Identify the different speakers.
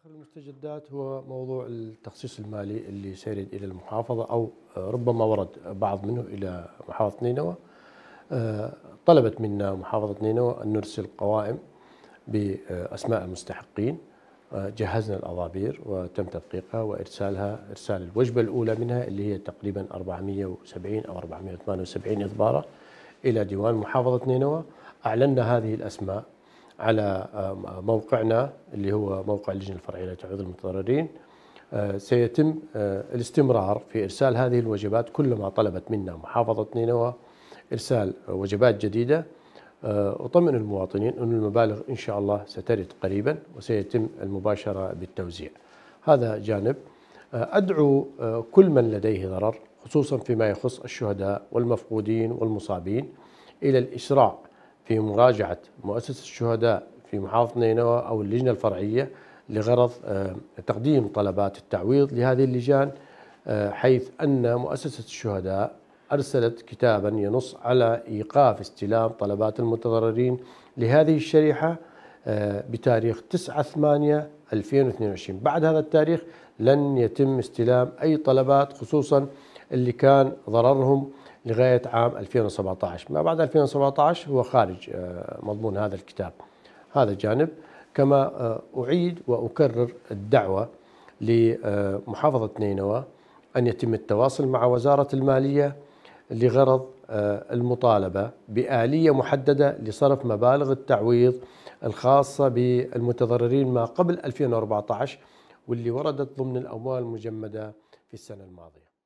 Speaker 1: اخر المستجدات هو موضوع التخصيص المالي اللي سيرد الى المحافظه او آه، ربما ورد بعض منه الى محافظه نينوى. آه، طلبت منا محافظه نينوى ان نرسل قوائم باسماء المستحقين آه، جهزنا الأضابير وتم تدقيقها وإرسالها إرسال الوجبة الأولى منها اللي هي تقريبا 470 أو 478 إضبارة إلى ديوان محافظة نينوى أعلنا هذه الأسماء على آه، موقعنا اللي هو موقع اللجنة الفرعية لتعويض المتضررين آه، سيتم آه، الاستمرار في إرسال هذه الوجبات كلما طلبت منا محافظة نينوى إرسال وجبات جديدة أطمن المواطنين أن المبالغ إن شاء الله سترد قريبا وسيتم المباشرة بالتوزيع هذا جانب أدعو كل من لديه ضرر خصوصا فيما يخص الشهداء والمفقودين والمصابين إلى الإسراع في مراجعة مؤسسة الشهداء في محافظة نينوى أو اللجنة الفرعية لغرض آه، تقديم طلبات التعويض لهذه اللجان آه، حيث أن مؤسسة الشهداء أرسلت كتابا ينص على إيقاف استلام طلبات المتضررين لهذه الشريحة آه، بتاريخ 9 8 2022 بعد هذا التاريخ لن يتم استلام أي طلبات خصوصا اللي كان ضررهم لغاية عام 2017 ما بعد 2017 هو خارج آه، مضمون هذا الكتاب هذا الجانب كما آه، أعيد وأكرر الدعوة لمحافظة نينوى أن يتم التواصل مع وزارة المالية لغرض آه، المطالبة بآلية محددة لصرف مبالغ التعويض الخاصة بالمتضررين ما قبل 2014 واللي وردت ضمن الأموال المجمدة في السنة الماضية